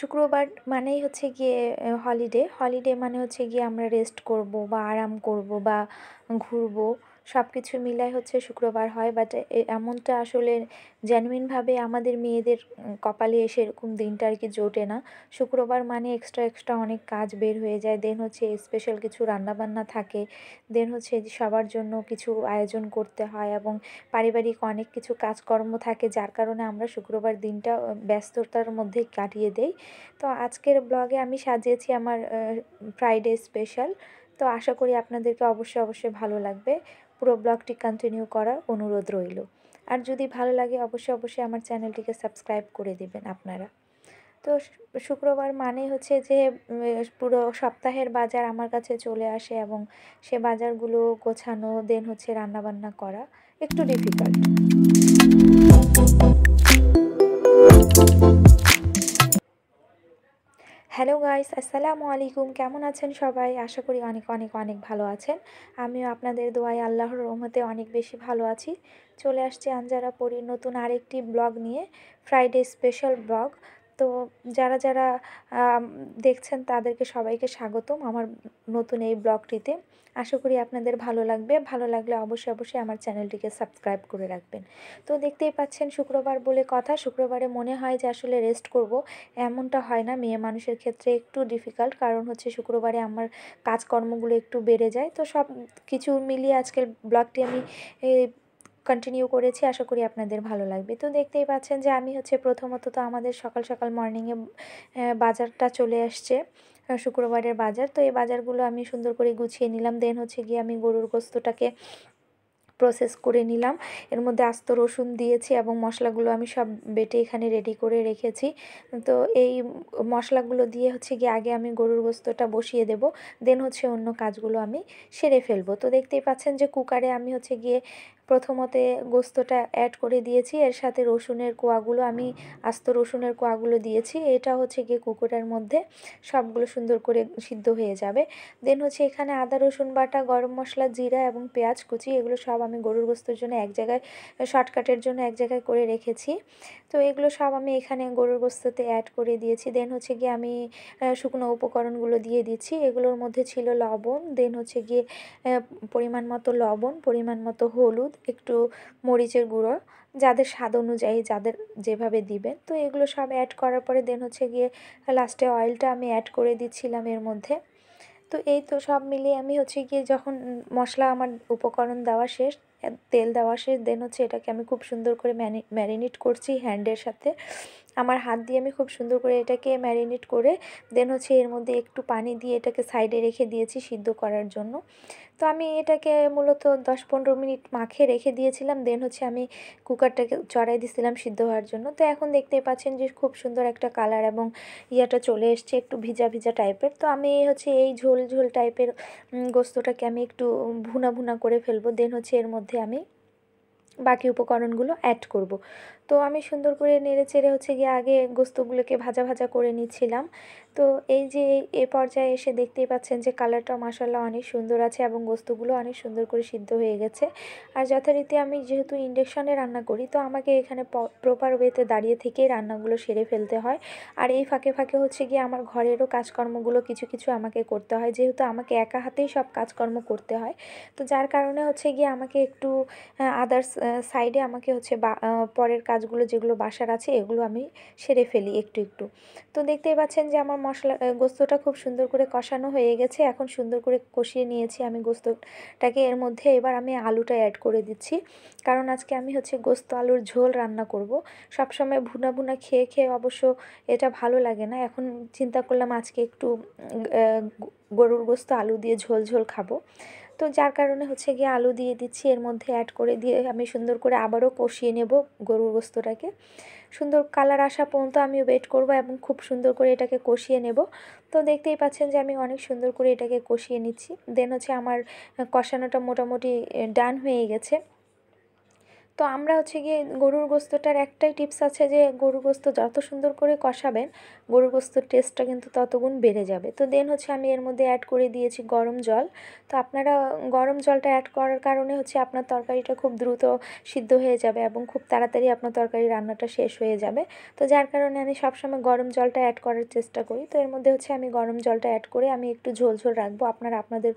শুক্রবার মানেই হচ্ছে গিয়ে হলিডে হলিডে মানে হচ্ছে গিয়ে আমরা রেস্ট করব বা আরাম করব বা ঘুরবো সব কিছু মিলাই হচ্ছে শুক্রবার হয় বাট এমনটা আসলে জেনুইনভাবে আমাদের মেয়েদের কপালে এসে এরকম দিনটা আর কি জোটে না শুক্রবার মানে এক্সট্রা এক্সট্রা অনেক কাজ বের হয়ে যায় দেন হচ্ছে স্পেশাল কিছু রান্নাবান্না থাকে দেন হচ্ছে সবার জন্য কিছু আয়োজন করতে হয় এবং পারিবারিক অনেক কিছু কাজকর্ম থাকে যার কারণে আমরা শুক্রবার দিনটা ব্যস্ততার মধ্যে কাটিয়ে দেই তো আজকের ব্লগে আমি সাজিয়েছি আমার ফ্রাইডে স্পেশাল তো আশা করি আপনাদেরকে অবশ্যই অবশ্যই ভালো লাগবে পুরো ব্লগটি কন্টিনিউ করার অনুরোধ রইল আর যদি ভালো লাগে অবশ্যই অবশ্যই আমার চ্যানেলটিকে সাবস্ক্রাইব করে দেবেন আপনারা তো শুক্রবার মানে হচ্ছে যে পুরো সপ্তাহের বাজার আমার কাছে চলে আসে এবং সে বাজারগুলো গোছানো দেন হচ্ছে রান্নাবান্না করা একটু ডিফিকাল্ট হ্যালো গাইস আসসালামু আলাইকুম কেমন আছেন সবাই আশা করি অনেক অনেক অনেক ভালো আছেন আমিও আপনাদের দোয়াই আল্লাহর রহমতে অনেক বেশি ভালো আছি চলে আসছি আঞ্জারা পরি নতুন আরেকটি ব্লগ নিয়ে ফ্রাইডে স্পেশাল ব্লগ তো যারা যারা দেখছেন তাদেরকে সবাইকে স্বাগতম আমার নতুন এই ব্লগটিতে আশা করি আপনাদের ভালো লাগবে ভালো লাগলে অবশ্যই অবশ্যই আমার চ্যানেলটিকে সাবস্ক্রাইব করে রাখবেন তো দেখতেই পাচ্ছেন শুক্রবার বলে কথা শুক্রবারে মনে হয় যে আসলে রেস্ট করব এমনটা হয় না মেয়ে মানুষের ক্ষেত্রে একটু ডিফিকাল্ট কারণ হচ্ছে শুক্রবারে আমার কাজকর্মগুলো একটু বেড়ে যায় তো সব কিছু মিলিয়ে আজকের ব্লগটি আমি কন্টিনিউ করেছি আশা করি আপনাদের ভালো লাগবে তো দেখতেই পাচ্ছেন যে আমি হচ্ছে প্রথমত তো আমাদের সকাল সকাল মর্নিংয়ে বাজারটা চলে আসছে শুক্রবারের বাজার তো এই বাজারগুলো আমি সুন্দর করে গুছিয়ে নিলাম দেন হচ্ছে গিয়ে আমি গরুর গোস্তটাকে প্রসেস করে নিলাম এর মধ্যে আস্ত রসুন দিয়েছি এবং মশলাগুলো আমি সব বেটে এখানে রেডি করে রেখেছি তো এই মশলাগুলো দিয়ে হচ্ছে গিয়ে আগে আমি গরুর গোস্তটা বসিয়ে দেব দেন হচ্ছে অন্য কাজগুলো আমি সেরে ফেলবো তো দেখতেই পাচ্ছেন যে কুকারে আমি হচ্ছে গিয়ে প্রথমতে গোস্তটা অ্যাড করে দিয়েছি এর সাথে রসুনের কোয়াগুলো আমি আস্ত রসুনের কোয়াগুলো দিয়েছি এটা হচ্ছে গিয়ে কুকুরের মধ্যে সবগুলো সুন্দর করে সিদ্ধ হয়ে যাবে দেন হচ্ছে এখানে আদা রসুন বাটা গরম মশলা জিরা এবং পেঁয়াজ কুচি এগুলো সব আমি গরুর গোস্তর জন্য এক জায়গায় শর্টকাটের জন্য এক জায়গায় করে রেখেছি তো এগুলো সব আমি এখানে গরুর গোস্ততে অ্যাড করে দিয়েছি দেন হচ্ছে গিয়ে আমি শুকনো উপকরণগুলো দিয়ে দিচ্ছি এগুলোর মধ্যে ছিল লবণ দেন হচ্ছে গিয়ে পরিমাণ মতো লবণ পরিমাণ মতো হলুদ একটু মরিচের গুঁড়ো যাদের স্বাদ অনুযায়ী যাদের যেভাবে দিবেন তো এগুলো সব অ্যাড করার পরে দেন হচ্ছে গিয়ে লাস্টে অয়েলটা আমি অ্যাড করে দিচ্ছিলাম এর মধ্যে তো এই তো সব মিলিয়ে আমি হচ্ছে গিয়ে যখন মশলা আমার উপকরণ দেওয়া শেষ তেল দেওয়া শেষ দেন হচ্ছে এটাকে আমি খুব সুন্দর করে ম্যারিনেট করছি হ্যান্ডের সাথে আমার হাত দিয়ে আমি খুব সুন্দর করে এটাকে ম্যারিনেট করে দেন হচ্ছে এর মধ্যে একটু পানি দিয়ে এটাকে সাইডে রেখে দিয়েছি সিদ্ধ করার জন্য তো আমি এটাকে মূলত দশ পনেরো মিনিট মাখে রেখে দিয়েছিলাম দেন হচ্ছে আমি কুকারটাকে চড়াই দিয়েছিলাম সিদ্ধ হওয়ার জন্য তো এখন দেখতেই পাচ্ছেন যে খুব সুন্দর একটা কালার এবং ইয়াটা চলে এসছে একটু ভিজা ভিজা টাইপের তো আমি হচ্ছে এই ঝোল ঝোল টাইপের গোস্তটাকে আমি একটু ভুনা ভুনা করে ফেলবো দেন হচ্ছে এর মধ্যে আমি বাকি উপকরণগুলো অ্যাড করব তো আমি সুন্দর করে নেড়ে চেড়ে হচ্ছে গিয়ে আগে গোস্তগুলোকে ভাজা ভাজা করে নিচ্ছিলাম তো এই যে এ পর্যায়ে এসে দেখতেই পাচ্ছেন যে কালারটা মাসাল্লাহ অনেক সুন্দর আছে এবং গোস্তগুলো অনেক সুন্দর করে সিদ্ধ হয়ে গেছে আর যথারীতি আমি যেহেতু ইন্ডাকশনে রান্না করি তো আমাকে এখানে প্রপার ওয়েতে দাঁড়িয়ে থেকেই রান্নাগুলো সেরে ফেলতে হয় আর এই ফাঁকে ফাঁকে হচ্ছে গিয়ে আমার ঘরেরও কাজকর্মগুলো কিছু কিছু আমাকে করতে হয় যেহেতু আমাকে একা হাতেই সব কাজকর্ম করতে হয় তো যার কারণে হচ্ছে গিয়ে আমাকে একটু আদার্স সাইডে আমাকে হচ্ছে পরের কাজ কাজগুলো যেগুলো বাসার আছে এগুলো আমি সেরে ফেলি একটু একটু তো দেখতেই পাচ্ছেন যে আমার মশলা গোস্তটা খুব সুন্দর করে কষানো হয়ে গেছে এখন সুন্দর করে কষিয়ে নিয়েছি আমি গোস্তটাকে এর মধ্যে এবার আমি আলুটা অ্যাড করে দিচ্ছি কারণ আজকে আমি হচ্ছে গোস্ত আলুর ঝোল রান্না করব সবসময় ভুনা ভুনা খেয়ে খেয়ে অবশ্য এটা ভালো লাগে না এখন চিন্তা করলাম আজকে একটু গরুর গোস্ত আলু দিয়ে ঝোল ঝোল খাবো তো যার কারণে হচ্ছে গিয়ে আলু দিয়ে দিচ্ছি এর মধ্যে অ্যাড করে দিয়ে আমি সুন্দর করে আবারও কষিয়ে নেব গরুর গোস্তটাকে সুন্দর কালার আসা পর্যন্ত আমি ওয়েট করব এবং খুব সুন্দর করে এটাকে কষিয়ে নেব তো দেখতেই পাচ্ছেন যে আমি অনেক সুন্দর করে এটাকে কষিয়ে নিচ্ছি দেন হচ্ছে আমার কষানোটা মোটামুটি ডান হয়ে গেছে তো আমরা হচ্ছে গিয়ে গরুর গোস্তটার একটাই টিপস আছে যে গরুর গোস্ত যত সুন্দর করে কষাবেন গরুর গোস্তর টেস্টটা কিন্তু ততগুণ বেড়ে যাবে তো দেন হচ্ছে আমি এর মধ্যে অ্যাড করে দিয়েছি গরম জল তো আপনারা গরম জলটা অ্যাড করার কারণে হচ্ছে আপনার তরকারিটা খুব দ্রুত সিদ্ধ হয়ে যাবে এবং খুব তাড়াতাড়ি আপনার তরকারি রান্নাটা শেষ হয়ে যাবে তো যার কারণে আমি সবসময় গরম জলটা অ্যাড করার চেষ্টা করি তো এর মধ্যে হচ্ছে আমি গরম জলটা অ্যাড করে আমি একটু ঝোল ঝোল রাখবো আপনারা আপনাদের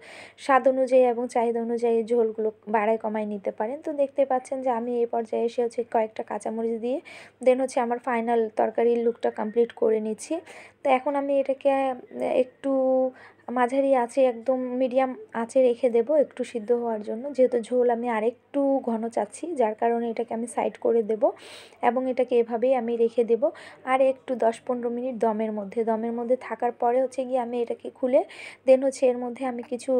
স্বাদ অনুযায়ী এবং চাহিদা অনুযায়ী ঝোলগুলো বাড়ায় কমায় নিতে পারেন তো দেখতে পাচ্ছেন যে আমি আমি এই পর্যায়ে এসে হচ্ছে কয়েকটা কাঁচামরিচ দিয়ে দেন হচ্ছে আমার ফাইনাল তরকারির লুকটা কমপ্লিট করে নিচ্ছি তো এখন আমি এটাকে একটু মাঝারি আছে একদম মিডিয়াম আঁচে রেখে দেব একটু সিদ্ধ হওয়ার জন্য যেহেতু ঝোল আমি আরেকটু ঘন চাচ্ছি যার কারণে এটাকে আমি সাইড করে দেব এবং এটাকে এভাবেই আমি রেখে দেব আর একটু দশ পনেরো মিনিট দমের মধ্যে দমের মধ্যে থাকার পরে হচ্ছে গিয়ে আমি এটাকে খুলে দেন হচ্ছে এর মধ্যে আমি কিছু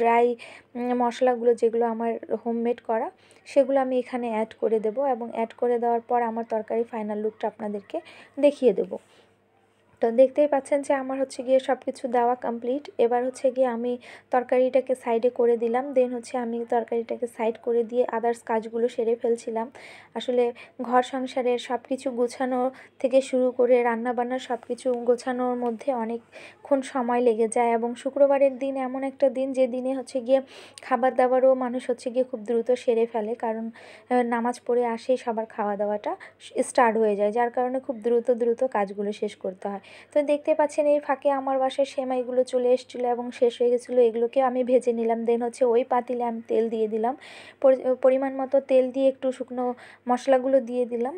ড্রাই মশলাগুলো যেগুলো আমার হোমমেড করা সেগুলো আমি এখানে অ্যাড করে দেব এবং অ্যাড করে দেওয়ার পর আমার তরকারি ফাইনাল লুকটা আপনাদেরকে দেখিয়ে দেবো তো দেখতেই পাচ্ছেন যে আমার হচ্ছে গিয়ে সব কিছু দেওয়া কমপ্লিট এবার হচ্ছে গিয়ে আমি তরকারিটাকে সাইডে করে দিলাম দেন হচ্ছে আমি তরকারিটাকে সাইড করে দিয়ে আদার্স কাজগুলো সেরে ফেলছিলাম আসলে ঘর সংসারের সব কিছু গোছানো থেকে শুরু করে রান্নাবান্না সব কিছু গোছানোর মধ্যে অনেকক্ষণ সময় লেগে যায় এবং শুক্রবারের দিন এমন একটা দিন যে দিনে হচ্ছে গিয়ে খাবার দাবারও মানুষ হচ্ছে গিয়ে খুব দ্রুত সেরে ফেলে কারণ নামাজ পড়ে আসেই সবার খাওয়া দাওয়াটা স্টার্ট হয়ে যায় যার কারণে খুব দ্রুত দ্রুত কাজগুলো শেষ করতে হয় তো দেখতে পাচ্ছেন এই ফাঁকে আমার বাসায় সেমাইগুলো চলে এসেছিলো এবং শেষ হয়ে গেছিলো এগুলোকে আমি ভেজে নিলাম দেন হচ্ছে ওই পাতিলে আমি তেল দিয়ে দিলাম পরিমাণ মতো তেল দিয়ে একটু শুকনো মশলাগুলো দিয়ে দিলাম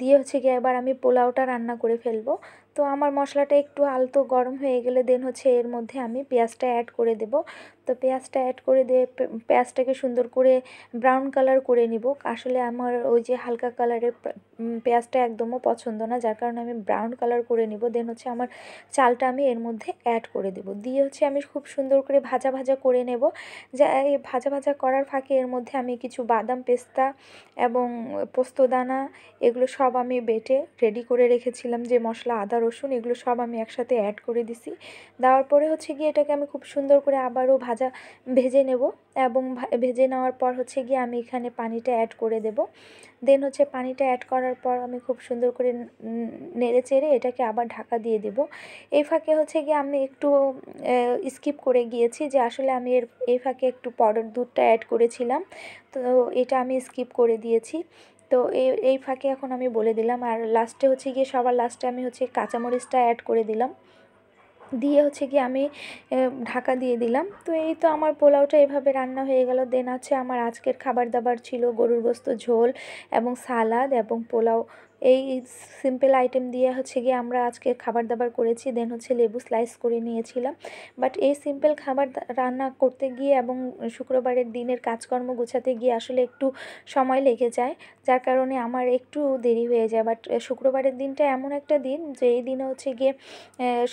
দিয়ে হচ্ছে গিয়ে এবার আমি পোলাওটা রান্না করে ফেলবো তো আমার মশলাটা একটু আলতো গরম হয়ে গেলে দেন হচ্ছে এর মধ্যে আমি পেঁয়াজটা অ্যাড করে দেব তো পেঁয়াজটা অ্যাড করে দিয়ে পেঁয়াজটাকে সুন্দর করে ব্রাউন কালার করে নিব আসলে আমার ওই যে হালকা কালারের পেঁয়াজটা একদমও পছন্দ না যার কারণে আমি ব্রাউন কালার করে নিব দেন হচ্ছে আমার চালটা আমি এর মধ্যে অ্যাড করে দেব দিয়ে হচ্ছে আমি খুব সুন্দর করে ভাজা ভাজা করে নেব যা ভাজা ভাজা করার ফাঁকে এর মধ্যে আমি কিছু বাদাম পেস্তা এবং পোস্তদানা এগুলো সব আমি বেটে রেডি করে রেখেছিলাম যে মশলা আদা রসুন এগুলো সব আমি একসাথে অ্যাড করে দিছি দেওয়ার পরে হচ্ছে গিয়ে এটাকে আমি খুব সুন্দর করে আবারও ভাজা ভেজে নেব এবং ভেজে নেওয়ার পর হচ্ছে গিয়ে আমি এখানে পানিটা অ্যাড করে দেব দেন হচ্ছে পানিটা অ্যাড করার পর আমি খুব সুন্দর করে নেড়ে চেড়ে এটাকে আবার ঢাকা দিয়ে দেব এই ফাঁকে হচ্ছে গিয়ে আমি একটু স্কিপ করে গিয়েছি যে আসলে আমি এর এই ফাঁকে একটু পাউডার দুধটা অ্যাড করেছিলাম তো এটা আমি স্কিপ করে দিয়েছি তো এই এই ফাঁকে এখন আমি বলে দিলাম আর লাস্টে হচ্ছে গিয়ে সবার লাস্টে আমি হচ্ছে কাঁচামরিচটা অ্যাড করে দিলাম দিয়ে হচ্ছে কি আমি ঢাকা দিয়ে দিলাম তো এই তো আমার পোলাওটা এভাবে রান্না হয়ে গেল দেন আছে আমার আজকের খাবার দাবার ছিল গরুর গোস্ত ঝোল এবং সালাদ এবং পোলাও এই সিম্পল আইটেম দিয়ে হচ্ছে গিয়ে আমরা আজকে খাবার দাবার করেছি দেন হচ্ছে লেবু স্লাইস করে নিয়েছিলাম বাট এই সিম্পল খাবার রান্না করতে গিয়ে এবং শুক্রবারের দিনের কাজকর্ম গোছাতে গিয়ে আসলে একটু সময় লেগে যায় যার কারণে আমার একটু দেরি হয়ে যায় বাট শুক্রবারের দিনটা এমন একটা দিন যে এই দিনে হচ্ছে গিয়ে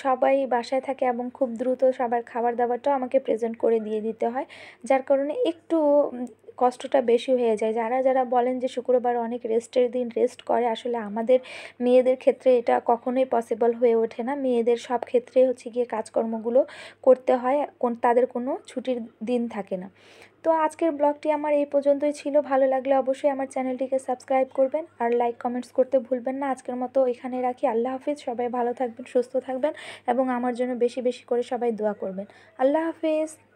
সবাই বাসায় থাকে এবং খুব দ্রুত সবার খাবার দাবারটাও আমাকে প্রেজেন্ট করে দিয়ে দিতে হয় যার কারণে একটু কষ্টটা বেশি হয়ে যায় যারা যারা বলেন যে শুক্রবার অনেক রেস্টের দিন রেস্ট করে আসলে আমাদের মেয়েদের ক্ষেত্রে এটা কখনোই পসিবল হয়ে ওঠে না মেয়েদের সব ক্ষেত্রে হচ্ছে গিয়ে কাজকর্মগুলো করতে হয় কোন তাদের কোনো ছুটির দিন থাকে না তো আজকের ব্লগটি আমার এই পর্যন্তই ছিল ভালো লাগলে অবশ্যই আমার চ্যানেলটিকে সাবস্ক্রাইব করবেন আর লাইক কমেন্টস করতে ভুলবেন না আজকের মতো এখানে রাখি আল্লাহ হাফিজ সবাই ভালো থাকবেন সুস্থ থাকবেন এবং আমার জন্য বেশি বেশি করে সবাই দোয়া করবেন আল্লাহ হাফিজ